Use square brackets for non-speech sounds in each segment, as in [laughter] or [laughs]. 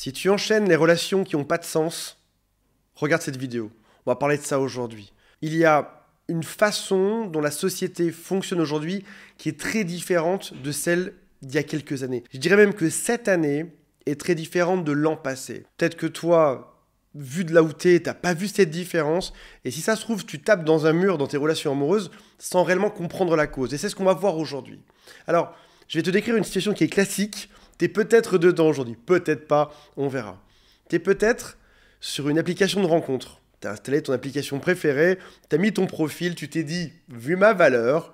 Si tu enchaînes les relations qui n'ont pas de sens, regarde cette vidéo. On va parler de ça aujourd'hui. Il y a une façon dont la société fonctionne aujourd'hui qui est très différente de celle d'il y a quelques années. Je dirais même que cette année est très différente de l'an passé. Peut-être que toi, vu de là où t'es, t'as pas vu cette différence. Et si ça se trouve, tu tapes dans un mur dans tes relations amoureuses sans réellement comprendre la cause. Et c'est ce qu'on va voir aujourd'hui. Alors, je vais te décrire une situation qui est classique T'es peut-être dedans aujourd'hui, peut-être pas, on verra. T'es peut-être sur une application de rencontre. T'as installé ton application préférée, t'as mis ton profil, tu t'es dit, vu ma valeur,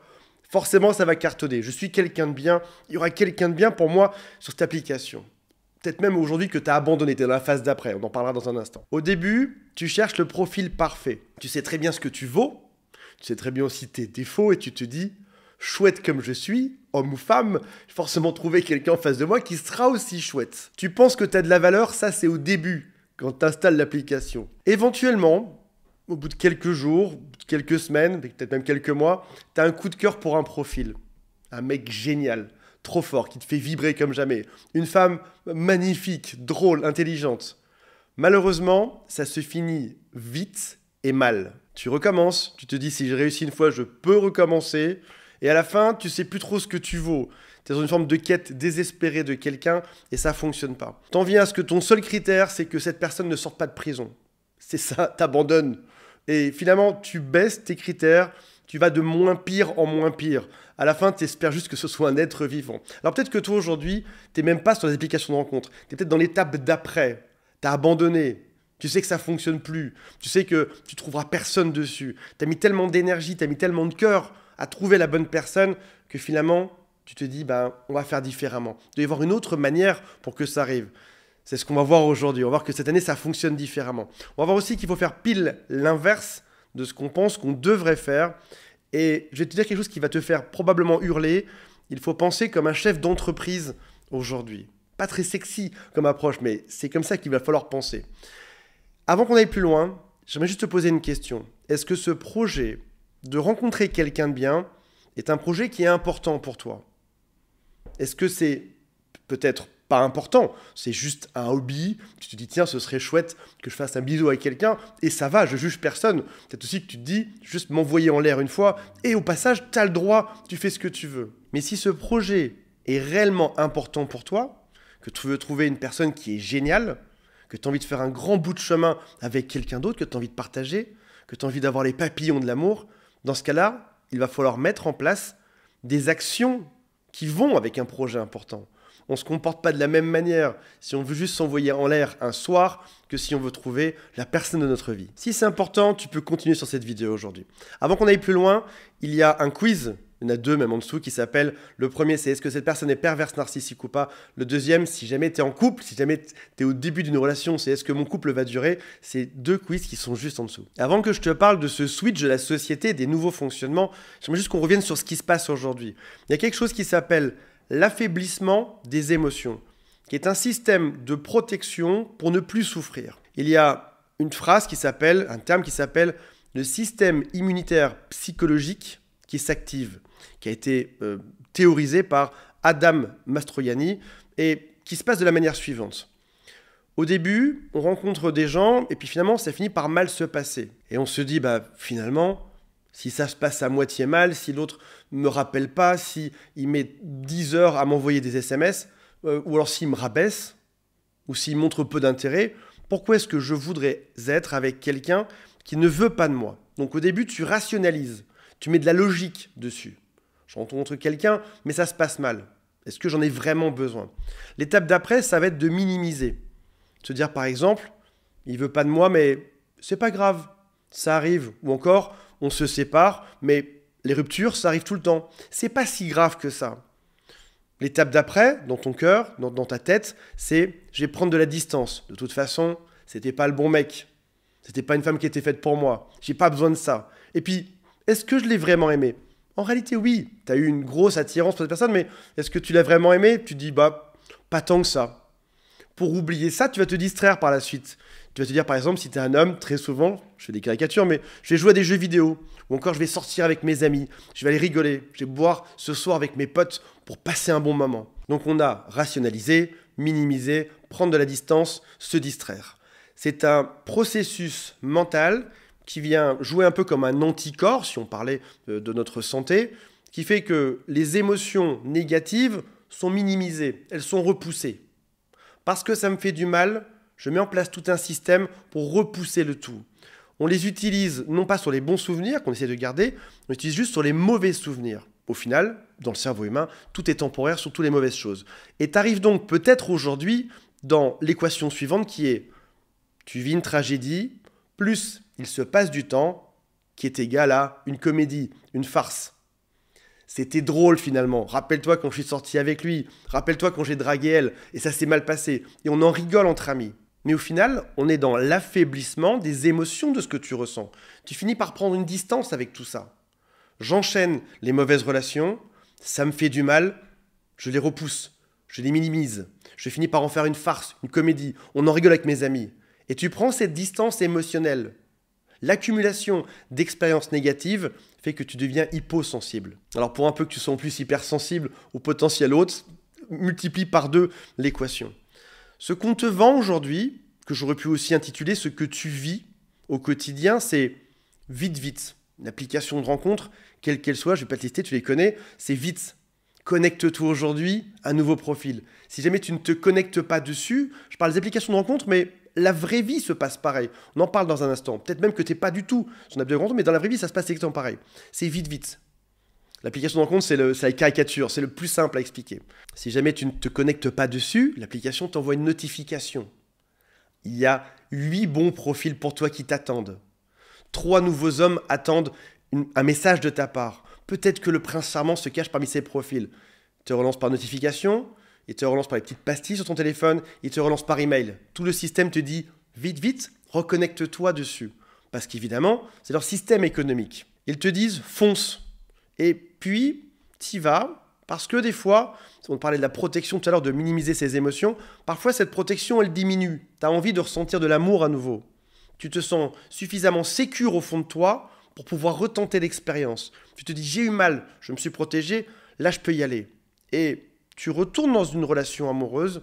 forcément ça va cartonner. Je suis quelqu'un de bien, il y aura quelqu'un de bien pour moi sur cette application. Peut-être même aujourd'hui que tu as abandonné, tu es dans la phase d'après, on en parlera dans un instant. Au début, tu cherches le profil parfait. Tu sais très bien ce que tu vaux, tu sais très bien aussi tes défauts et tu te dis, chouette comme je suis, homme ou femme, forcément trouver quelqu'un en face de moi qui sera aussi chouette. Tu penses que tu as de la valeur, ça c'est au début, quand tu installes l'application. Éventuellement, au bout de quelques jours, quelques semaines, peut-être même quelques mois, tu as un coup de cœur pour un profil. Un mec génial, trop fort, qui te fait vibrer comme jamais. Une femme magnifique, drôle, intelligente. Malheureusement, ça se finit vite et mal. Tu recommences, tu te dis si j'ai réussi une fois, je peux recommencer. Et à la fin, tu sais plus trop ce que tu vaux. Tu es dans une forme de quête désespérée de quelqu'un et ça fonctionne pas. T'en viens à ce que ton seul critère, c'est que cette personne ne sorte pas de prison. C'est ça, [laughs] t'abandonnes. Et finalement, tu baisses tes critères, tu vas de moins pire en moins pire. À la fin, tu espères juste que ce soit un être vivant. Alors peut-être que toi aujourd'hui, t'es même pas sur les applications de rencontre. Tu es peut-être dans l'étape d'après. Tu as abandonné, tu sais que ça fonctionne plus. Tu sais que tu trouveras personne dessus. Tu as mis tellement d'énergie, tu as mis tellement de cœur à trouver la bonne personne que finalement tu te dis ben on va faire différemment. Il doit y avoir une autre manière pour que ça arrive. C'est ce qu'on va voir aujourd'hui. On va voir que cette année ça fonctionne différemment. On va voir aussi qu'il faut faire pile l'inverse de ce qu'on pense qu'on devrait faire. Et je vais te dire quelque chose qui va te faire probablement hurler. Il faut penser comme un chef d'entreprise aujourd'hui. Pas très sexy comme approche, mais c'est comme ça qu'il va falloir penser. Avant qu'on aille plus loin, j'aimerais juste te poser une question. Est-ce que ce projet de rencontrer quelqu'un de bien est un projet qui est important pour toi Est-ce que c'est peut-être pas important, c'est juste un hobby, tu te dis tiens ce serait chouette que je fasse un bisou avec quelqu'un, et ça va, je juge personne. Peut-être aussi que tu te dis juste m'envoyer en l'air une fois, et au passage, tu as le droit, tu fais ce que tu veux. Mais si ce projet est réellement important pour toi, que tu veux trouver une personne qui est géniale, que tu as envie de faire un grand bout de chemin avec quelqu'un d'autre, que tu as envie de partager, que tu as envie d'avoir les papillons de l'amour, dans ce cas-là, il va falloir mettre en place des actions qui vont avec un projet important. On ne se comporte pas de la même manière si on veut juste s'envoyer en l'air un soir que si on veut trouver la personne de notre vie. Si c'est important, tu peux continuer sur cette vidéo aujourd'hui. Avant qu'on aille plus loin, il y a un quiz il y en a deux même en dessous qui s'appellent. Le premier, c'est est-ce que cette personne est perverse, narcissique ou pas Le deuxième, si jamais tu es en couple, si jamais tu es au début d'une relation, c'est est-ce que mon couple va durer C'est deux quiz qui sont juste en dessous. Avant que je te parle de ce switch de la société, des nouveaux fonctionnements, j'aimerais juste qu'on revienne sur ce qui se passe aujourd'hui. Il y a quelque chose qui s'appelle l'affaiblissement des émotions, qui est un système de protection pour ne plus souffrir. Il y a une phrase qui s'appelle, un terme qui s'appelle le système immunitaire psychologique qui s'active qui a été euh, théorisé par Adam Mastroianni et qui se passe de la manière suivante. Au début, on rencontre des gens et puis finalement, ça finit par mal se passer. Et on se dit, bah finalement, si ça se passe à moitié mal, si l'autre ne me rappelle pas, si il met 10 heures à m'envoyer des SMS, euh, ou alors s'il me rabaisse, ou s'il montre peu d'intérêt, pourquoi est-ce que je voudrais être avec quelqu'un qui ne veut pas de moi Donc au début, tu rationalises, tu mets de la logique dessus. Je rencontre quelqu'un, mais ça se passe mal. Est-ce que j'en ai vraiment besoin L'étape d'après, ça va être de minimiser. Se dire par exemple, il veut pas de moi, mais c'est pas grave, ça arrive. Ou encore, on se sépare, mais les ruptures, ça arrive tout le temps. C'est pas si grave que ça. L'étape d'après, dans ton cœur, dans, dans ta tête, c'est je vais prendre de la distance. De toute façon, c'était pas le bon mec. C'était pas une femme qui était faite pour moi. J'ai pas besoin de ça. Et puis, est-ce que je l'ai vraiment aimé en réalité, oui, tu as eu une grosse attirance pour cette personne, mais est-ce que tu l'as vraiment aimé Tu te dis, bah, pas tant que ça. Pour oublier ça, tu vas te distraire par la suite. Tu vas te dire, par exemple, si tu es un homme, très souvent, je fais des caricatures, mais je vais jouer à des jeux vidéo, ou encore je vais sortir avec mes amis, je vais aller rigoler, je vais boire ce soir avec mes potes pour passer un bon moment. Donc on a rationalisé, minimisé, prendre de la distance, se distraire. C'est un processus mental qui vient jouer un peu comme un anticorps, si on parlait de, notre santé, qui fait que les émotions négatives sont minimisées, elles sont repoussées. Parce que ça me fait du mal, je mets en place tout un système pour repousser le tout. On les utilise non pas sur les bons souvenirs qu'on essaie de garder, on les utilise juste sur les mauvais souvenirs. Au final, dans le cerveau humain, tout est temporaire sur toutes les mauvaises choses. Et arrives donc peut-être aujourd'hui dans l'équation suivante qui est tu vis une tragédie, plus il se passe du temps qui est égal à une comédie, une farce. C'était drôle finalement. Rappelle-toi quand je suis sorti avec lui. Rappelle-toi quand j'ai dragué elle. Et ça s'est mal passé. Et on en rigole entre amis. Mais au final, on est dans l'affaiblissement des émotions de ce que tu ressens. Tu finis par prendre une distance avec tout ça. J'enchaîne les mauvaises relations. Ça me fait du mal. Je les repousse. Je les minimise. Je finis par en faire une farce, une comédie. On en rigole avec mes amis. Et tu prends cette distance émotionnelle L'accumulation d'expériences négatives fait que tu deviens hyposensible. Alors pour un peu que tu sois en plus hypersensible au potentiel hôte, multiplie par deux l'équation. Ce qu'on te vend aujourd'hui, que j'aurais pu aussi intituler ce que tu vis au quotidien, c'est vite vite. L'application de rencontre, quelle qu'elle soit, je ne vais pas te lister, tu les connais, c'est vite. Connecte-toi aujourd'hui à un nouveau profil. Si jamais tu ne te connectes pas dessus, je parle des applications de rencontre, mais la vraie vie se passe pareil. On en parle dans un instant. Peut-être même que tu n'es pas du tout son compte, mais dans la vraie vie, ça se passe exactement pareil. C'est vite, vite. L'application de compte, c'est la caricature, c'est le plus simple à expliquer. Si jamais tu ne te connectes pas dessus, l'application t'envoie une notification. Il y a huit bons profils pour toi qui t'attendent. Trois nouveaux hommes attendent un message de ta part. Peut-être que le prince charmant se cache parmi ces profils. Te relance par notification, il te relance par les petites pastilles sur ton téléphone, il te relance par email. Tout le système te dit vite, vite, reconnecte-toi dessus. Parce qu'évidemment, c'est leur système économique. Ils te disent fonce. Et puis, t'y vas, parce que des fois, on parlait de la protection tout à l'heure, de minimiser ses émotions, parfois cette protection, elle diminue. Tu as envie de ressentir de l'amour à nouveau. Tu te sens suffisamment sécure au fond de toi pour pouvoir retenter l'expérience. Tu te dis, j'ai eu mal, je me suis protégé, là je peux y aller. Et tu retournes dans une relation amoureuse,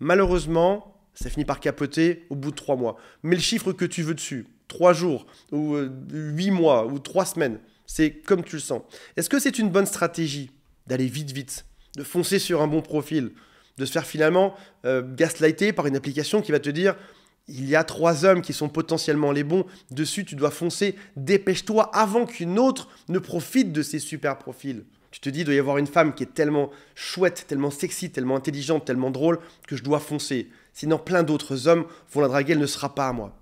malheureusement, ça finit par capoter au bout de trois mois. Mais le chiffre que tu veux dessus, trois jours, ou euh, huit mois, ou trois semaines, c'est comme tu le sens. Est-ce que c'est une bonne stratégie d'aller vite, vite, de foncer sur un bon profil, de se faire finalement gaslighté euh, gaslighter par une application qui va te dire il y a trois hommes qui sont potentiellement les bons, dessus tu dois foncer, dépêche-toi avant qu'une autre ne profite de ces super profils. Tu te dis, il doit y avoir une femme qui est tellement chouette, tellement sexy, tellement intelligente, tellement drôle, que je dois foncer. Sinon, plein d'autres hommes vont la draguer, elle ne sera pas à moi.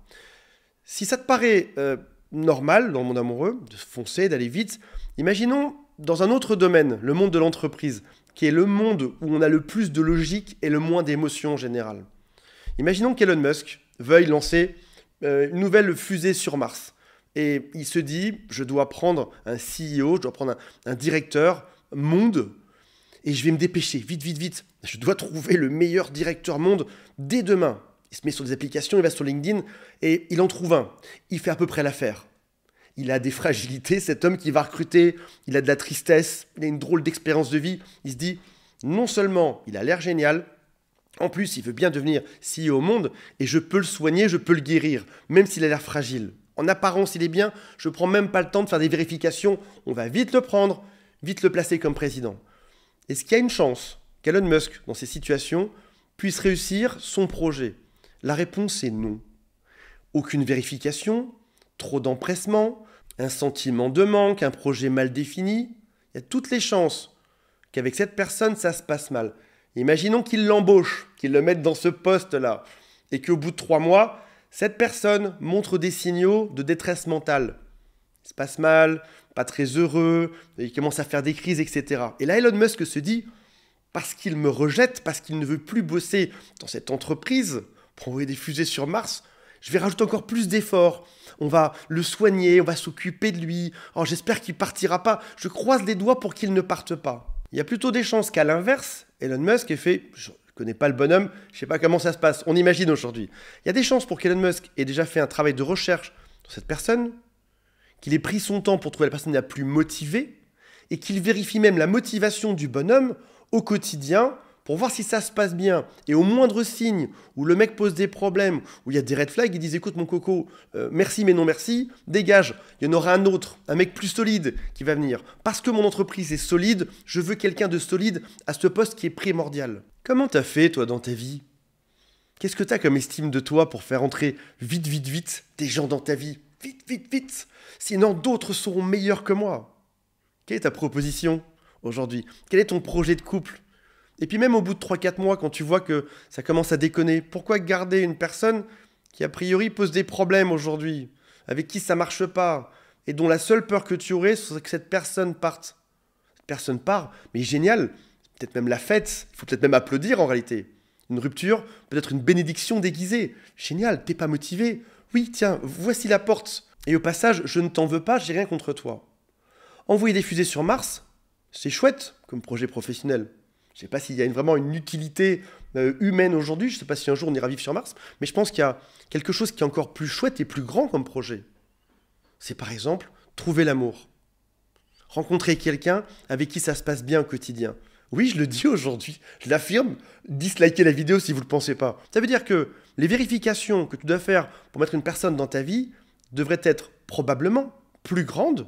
Si ça te paraît euh, normal dans le monde amoureux, de foncer, d'aller vite, imaginons dans un autre domaine, le monde de l'entreprise, qui est le monde où on a le plus de logique et le moins d'émotions en général. Imaginons qu'Elon Musk veuille lancer euh, une nouvelle fusée sur Mars. Et il se dit, je dois prendre un CEO, je dois prendre un, directeur monde, et je vais me dépêcher, vite, vite, vite. Je dois trouver le meilleur directeur monde dès demain. Il se met sur des applications, il va sur LinkedIn, et il en trouve un. Il fait à peu près l'affaire. Il a des fragilités, cet homme qui va recruter, il a de la tristesse, il a une drôle d'expérience de vie. Il se dit, non seulement il a l'air génial, en plus, il veut bien devenir CEO au monde et je peux le soigner, je peux le guérir, même s'il a l'air fragile. En apparence, il est bien. Je ne prends même pas le temps de faire des vérifications. On va vite le prendre, vite le placer comme président. Est-ce qu'il y a une chance qu'Elon Musk, dans ces situations, puisse réussir son projet La réponse est non. Aucune vérification, trop d'empressement, un sentiment de manque, un projet mal défini. Il y a toutes les chances qu'avec cette personne, ça se passe mal. Imaginons qu'il l'embauche, qu'il le mette dans ce poste-là, et qu'au bout de trois mois, cette personne montre des signaux de détresse mentale. Il se passe mal, pas très heureux, il commence à faire des crises, etc. Et là, Elon Musk se dit, parce qu'il me rejette, parce qu'il ne veut plus bosser dans cette entreprise pour envoyer des fusées sur Mars, je vais rajouter encore plus d'efforts. On va le soigner, on va s'occuper de lui. Oh, j'espère qu'il ne partira pas. Je croise les doigts pour qu'il ne parte pas. Il y a plutôt des chances qu'à l'inverse, Elon Musk ait fait connais pas le bonhomme, je sais pas comment ça se passe. On imagine aujourd'hui. Il y a des chances pour qu'Elon Musk ait déjà fait un travail de recherche sur cette personne, qu'il ait pris son temps pour trouver la personne la plus motivée, et qu'il vérifie même la motivation du bonhomme au quotidien pour voir si ça se passe bien. Et au moindre signe où le mec pose des problèmes, où il y a des red flags, ils disent écoute mon coco, euh, merci mais non merci, dégage. Il y en aura un autre, un mec plus solide qui va venir. Parce que mon entreprise est solide, je veux quelqu'un de solide à ce poste qui est primordial. Comment t'as fait toi dans ta vie Qu'est-ce que t'as comme estime de toi pour faire entrer vite, vite, vite des gens dans ta vie Vite, vite, vite Sinon d'autres seront meilleurs que moi. Quelle est ta proposition aujourd'hui Quel est ton projet de couple et puis même au bout de 3-4 mois, quand tu vois que ça commence à déconner, pourquoi garder une personne qui a priori pose des problèmes aujourd'hui, avec qui ça ne marche pas, et dont la seule peur que tu aurais, c'est que cette personne parte Cette personne part, mais génial, peut-être même la fête, il faut peut-être même applaudir en réalité. Une rupture, peut-être une bénédiction déguisée. Génial, t'es pas motivé. Oui, tiens, voici la porte. Et au passage, je ne t'en veux pas, j'ai rien contre toi. Envoyer des fusées sur Mars, c'est chouette comme projet professionnel. Je ne sais pas s'il y a vraiment une utilité euh, humaine aujourd'hui, je ne sais pas si un jour on ira vivre sur Mars, mais je pense qu'il y a quelque chose qui est encore plus chouette et plus grand comme projet. C'est par exemple trouver l'amour. Rencontrer quelqu'un avec qui ça se passe bien au quotidien. Oui, je le dis aujourd'hui, je l'affirme, dislikez la vidéo si vous ne le pensez pas. Ça veut dire que les vérifications que tu dois faire pour mettre une personne dans ta vie devraient être probablement plus grandes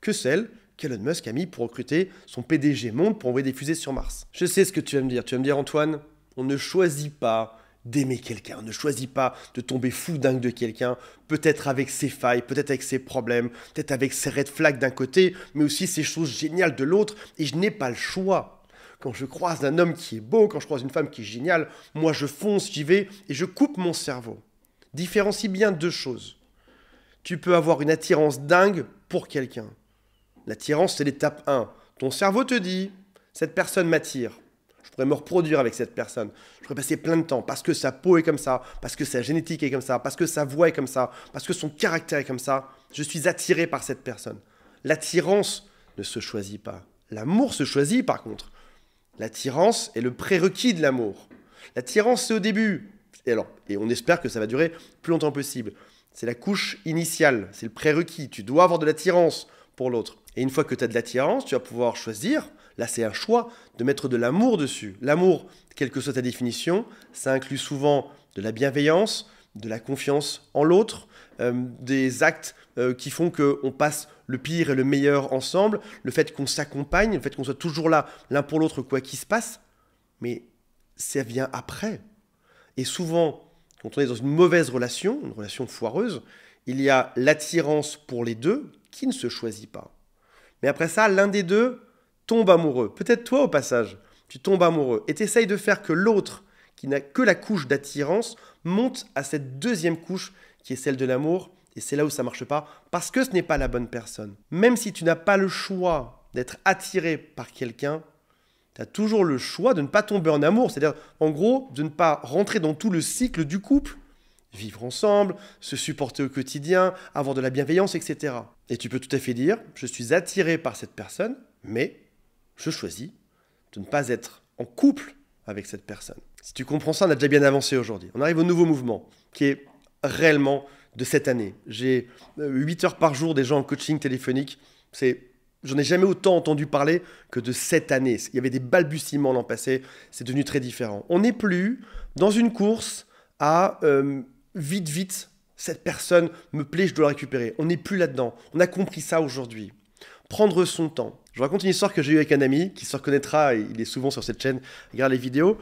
que celles Elon Musk a mis pour recruter son PDG Monde pour envoyer des fusées sur Mars. Je sais ce que tu vas me dire. Tu vas me dire, Antoine, on ne choisit pas d'aimer quelqu'un, on ne choisit pas de tomber fou dingue de quelqu'un, peut-être avec ses failles, peut-être avec ses problèmes, peut-être avec ses red flags d'un côté, mais aussi ses choses géniales de l'autre, et je n'ai pas le choix. Quand je croise un homme qui est beau, quand je croise une femme qui est géniale, moi je fonce, j'y vais, et je coupe mon cerveau. Différencie bien deux choses. Tu peux avoir une attirance dingue pour quelqu'un. L'attirance, c'est l'étape 1. Ton cerveau te dit, cette personne m'attire. Je pourrais me reproduire avec cette personne. Je pourrais passer plein de temps parce que sa peau est comme ça, parce que sa génétique est comme ça, parce que sa voix est comme ça, parce que son caractère est comme ça. Je suis attiré par cette personne. L'attirance ne se choisit pas. L'amour se choisit par contre. L'attirance est le prérequis de l'amour. L'attirance, c'est au début. Et, alors, et on espère que ça va durer plus longtemps possible. C'est la couche initiale, c'est le prérequis. Tu dois avoir de l'attirance pour l'autre. Et une fois que tu as de l'attirance, tu vas pouvoir choisir, là c'est un choix, de mettre de l'amour dessus. L'amour, quelle que soit ta définition, ça inclut souvent de la bienveillance, de la confiance en l'autre, euh, des actes euh, qui font qu'on passe le pire et le meilleur ensemble, le fait qu'on s'accompagne, le fait qu'on soit toujours là l'un pour l'autre quoi qu'il se passe, mais ça vient après. Et souvent, quand on est dans une mauvaise relation, une relation foireuse, il y a l'attirance pour les deux qui ne se choisit pas. Mais après ça, l'un des deux tombe amoureux. Peut-être toi au passage, tu tombes amoureux. Et t'essayes de faire que l'autre, qui n'a que la couche d'attirance, monte à cette deuxième couche qui est celle de l'amour. Et c'est là où ça marche pas, parce que ce n'est pas la bonne personne. Même si tu n'as pas le choix d'être attiré par quelqu'un, tu as toujours le choix de ne pas tomber en amour. C'est-à-dire, en gros, de ne pas rentrer dans tout le cycle du couple vivre ensemble, se supporter au quotidien, avoir de la bienveillance, etc. Et tu peux tout à fait dire, je suis attiré par cette personne, mais je choisis de ne pas être en couple avec cette personne. Si tu comprends ça, on a déjà bien avancé aujourd'hui. On arrive au nouveau mouvement, qui est réellement de cette année. J'ai 8 euh, heures par jour des gens en coaching téléphonique. C'est J'en ai jamais autant entendu parler que de cette année. Il y avait des balbutiements l'an passé, c'est devenu très différent. On n'est plus dans une course à euh, vite, vite, cette personne me plaît, je dois la récupérer. On n'est plus là-dedans. On a compris ça aujourd'hui. Prendre son temps. Je vous raconte une histoire que j'ai eue avec un ami qui se reconnaîtra, il est souvent sur cette chaîne, regarde les vidéos.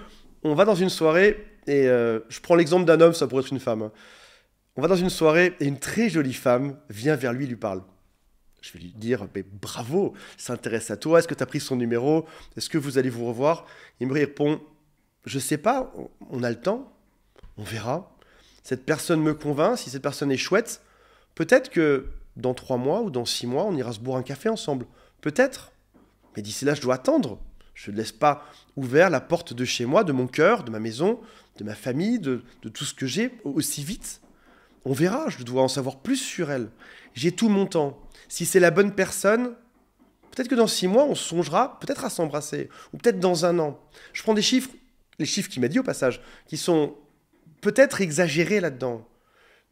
On va dans une soirée, et euh, je prends l'exemple d'un homme, ça pourrait être une femme. Hein. On va dans une soirée, et une très jolie femme vient vers lui et lui parle. Je vais lui dire, mais bravo, s'intéresse à toi, est-ce que tu as pris son numéro, est-ce que vous allez vous revoir Il me répond, je sais pas, on a le temps, on verra cette personne me convainc, si cette personne est chouette, peut-être que dans trois mois ou dans six mois, on ira se boire un café ensemble. Peut-être. Mais d'ici là, je dois attendre. Je ne laisse pas ouvert la porte de chez moi, de mon cœur, de ma maison, de ma famille, de, de tout ce que j'ai aussi vite. On verra, je dois en savoir plus sur elle. J'ai tout mon temps. Si c'est la bonne personne, peut-être que dans six mois, on songera peut-être à s'embrasser, ou peut-être dans un an. Je prends des chiffres, les chiffres qu'il m'a dit au passage, qui sont peut-être exagéré là-dedans.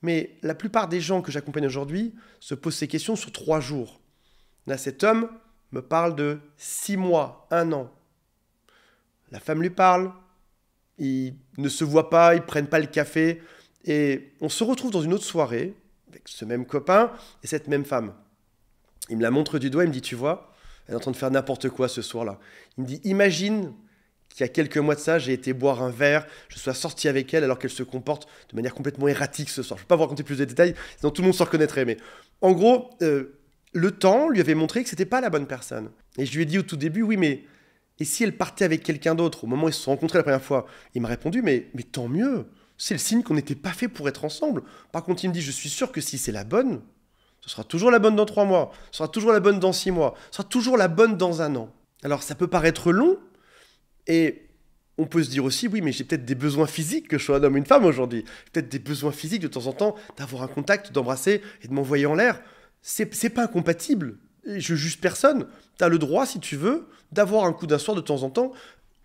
Mais la plupart des gens que j'accompagne aujourd'hui se posent ces questions sur trois jours. Là, cet homme me parle de six mois, un an. La femme lui parle, ils ne se voient pas, ils prennent pas le café, et on se retrouve dans une autre soirée avec ce même copain et cette même femme. Il me la montre du doigt, il me dit, tu vois, elle est en train de faire n'importe quoi ce soir-là. Il me dit, imagine qu'il y a quelques mois de ça, j'ai été boire un verre, je sois sorti avec elle alors qu'elle se comporte de manière complètement erratique ce soir. Je ne vais pas vous raconter plus de détails, sinon tout le monde se reconnaîtrait. Mais en gros, euh, le temps lui avait montré que ce n'était pas la bonne personne. Et je lui ai dit au tout début, oui, mais et si elle partait avec quelqu'un d'autre au moment où ils se sont rencontrés la première fois Il m'a répondu, mais, mais tant mieux. C'est le signe qu'on n'était pas fait pour être ensemble. Par contre, il me dit, je suis sûr que si c'est la bonne, ce sera toujours la bonne dans trois mois, ce sera toujours la bonne dans six mois, ce sera toujours la bonne dans un an. Alors ça peut paraître long, et on peut se dire aussi, oui, mais j'ai peut-être des besoins physiques que je sois un homme ou une femme aujourd'hui. Peut-être des besoins physiques de temps en temps d'avoir un contact, d'embrasser et de m'envoyer en l'air. C'est pas incompatible. Je juge personne. Tu as le droit, si tu veux, d'avoir un coup d'un soir de temps en temps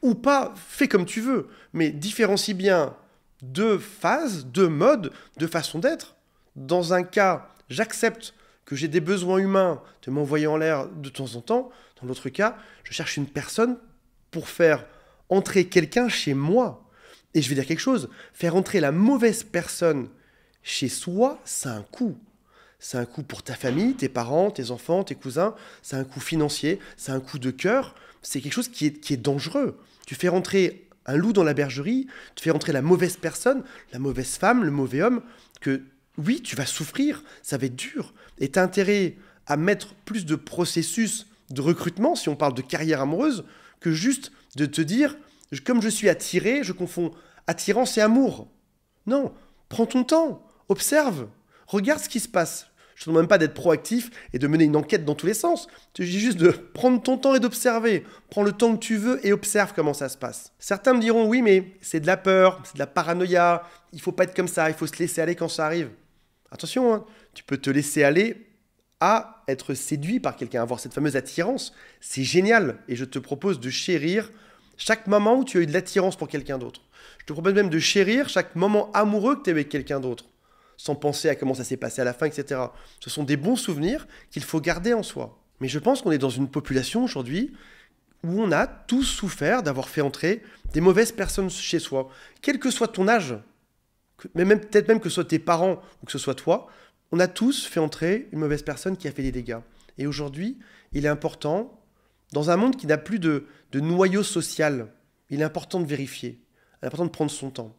ou pas. Fais comme tu veux. Mais différencie bien deux phases, deux modes, deux façons d'être. Dans un cas, j'accepte que j'ai des besoins humains de m'envoyer en l'air de temps en temps. Dans l'autre cas, je cherche une personne pour faire entrer quelqu'un chez moi. Et je vais dire quelque chose, faire entrer la mauvaise personne chez soi, c'est un coût. C'est un coût pour ta famille, tes parents, tes enfants, tes cousins, c'est un coût financier, c'est un coût de cœur, c'est quelque chose qui est, dangereux. Tu fais rentrer un loup dans la bergerie, tu fais rentrer la mauvaise personne, la mauvaise femme, le mauvais homme, que oui, tu vas souffrir, ça va être dur. Et tu intérêt à mettre plus de processus de recrutement, si on parle de carrière amoureuse, que juste de te dire, comme je suis attiré, je confonds attirance et amour. Non, prends ton temps, observe, regarde ce qui se passe. Je ne demande même pas d'être proactif et de mener une enquête dans tous les sens. Je dis juste de prendre ton temps et d'observer. Prends le temps que tu veux et observe comment ça se passe. Certains me diront oui, mais c'est de la peur, c'est de la paranoïa, il faut pas être comme ça, il faut se laisser aller quand ça arrive. Attention, hein, tu peux te laisser aller à être séduit par quelqu'un, à avoir cette fameuse attirance. C'est génial et je te propose de chérir chaque moment où tu as eu de l'attirance pour quelqu'un d'autre. Je te propose même de chérir chaque moment amoureux que tu as eu avec quelqu'un d'autre, sans penser à comment ça s'est passé à la fin, etc. Ce sont des bons souvenirs qu'il faut garder en soi. Mais je pense qu'on est dans une population aujourd'hui où on a tous souffert d'avoir fait entrer des mauvaises personnes chez soi, quel que soit ton âge, mais même peut-être même que ce soit tes parents ou que ce soit toi, on a tous fait entrer une mauvaise personne qui a fait des dégâts. Et aujourd'hui, il est important, dans un monde qui n'a plus de, noyau social, il est important de vérifier, il est important de prendre son temps.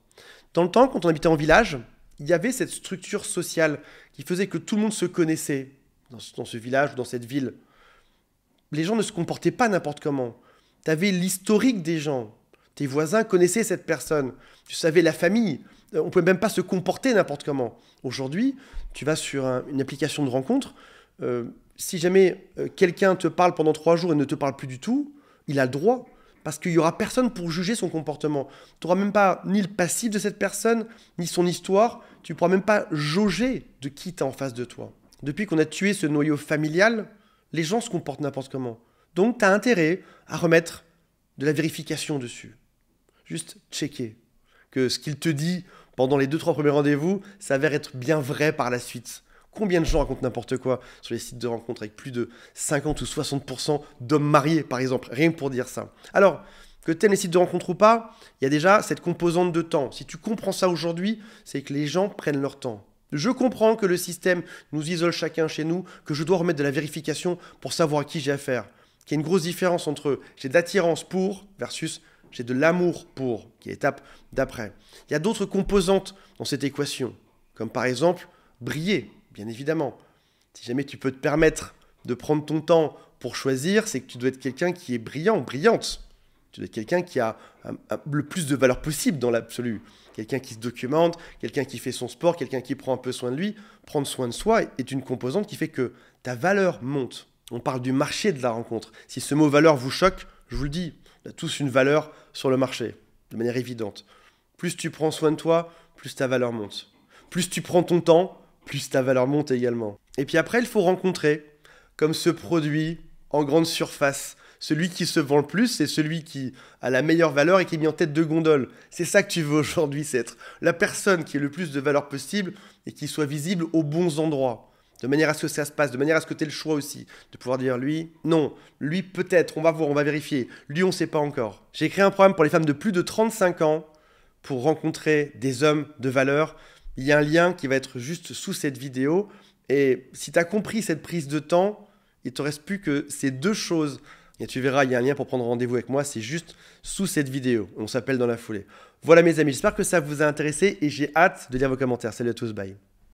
Dans le temps, quand on habitait en village, il y avait cette structure sociale qui faisait que tout le monde se connaissait dans dans ce village ou dans cette ville. Les gens ne se comportaient pas n'importe comment. Tu avais l'historique des gens. Tes voisins connaissaient cette personne. Tu savais la famille. Euh, on ne pouvait même pas se comporter n'importe comment. Aujourd'hui, tu vas sur une application de rencontre. Euh, si jamais euh, quelqu'un te parle pendant trois jours et ne te parle plus du tout, il a le droit. Parce qu'il y aura personne pour juger son comportement. Tu n'auras même pas ni le passif de cette personne, ni son histoire. Tu ne pourras même pas jauger de qui tu en face de toi. Depuis qu'on a tué ce noyau familial, les gens se comportent n'importe comment. Donc tu as intérêt à remettre de la vérification dessus juste checker. Que ce qu'il te dit pendant les deux, 3 premiers rendez-vous s'avère être bien vrai par la suite. Combien de gens racontent n'importe quoi sur les sites de rencontres avec plus de 50 ou 60% d'hommes mariés, par exemple Rien que pour dire ça. Alors, que t'aimes les sites de rencontre ou pas, il y a déjà cette composante de temps. Si tu comprends ça aujourd'hui, c'est que les gens prennent leur temps. Je comprends que le système nous isole chacun chez nous, que je dois remettre de la vérification pour savoir à qui j'ai affaire. Qu'il y a une grosse différence entre j'ai de l'attirance pour versus j'ai de l'amour pour, qui est l'étape d'après. Il y a d'autres composantes dans cette équation, comme par exemple briller, bien évidemment. Si jamais tu peux te permettre de prendre ton temps pour choisir, c'est que tu dois être quelqu'un qui est brillant, brillante. Tu dois être quelqu'un qui a euh, euh, le plus de valeur possible dans l'absolu. Quelqu'un qui se documente, quelqu'un qui fait son sport, quelqu'un qui prend un peu soin de lui. Prendre soin de soi est une composante qui fait que ta valeur monte. On parle du marché de la rencontre. Si ce mot valeur vous choque, je vous le dis, tous une valeur sur le marché, de manière évidente. Plus tu prends soin de toi, plus ta valeur monte. Plus tu prends ton temps, plus ta valeur monte également. Et puis après, il faut rencontrer, comme ce produit en grande surface, celui qui se vend le plus, c'est celui qui a la meilleure valeur et qui est mis en tête de gondole. C'est ça que tu veux aujourd'hui, c'est être la personne qui ait le plus de valeur possible et qui soit visible aux bons endroits de manière à ce que ça se passe, de manière à ce que tu aies le choix aussi, de pouvoir dire lui, non, lui peut-être, on va voir, on va vérifier, lui on ne sait pas encore. J'ai créé un programme pour les femmes de plus de 35 ans pour rencontrer des hommes de valeur. Il y a un lien qui va être juste sous cette vidéo. Et si tu as compris cette prise de temps, il te reste plus que ces deux choses. Et tu verras, il y a un lien pour prendre rendez-vous avec moi, c'est juste sous cette vidéo. On s'appelle dans la foulée. Voilà mes amis, j'espère que ça vous a intéressé et j'ai hâte de lire vos commentaires. Salut à tous, bye.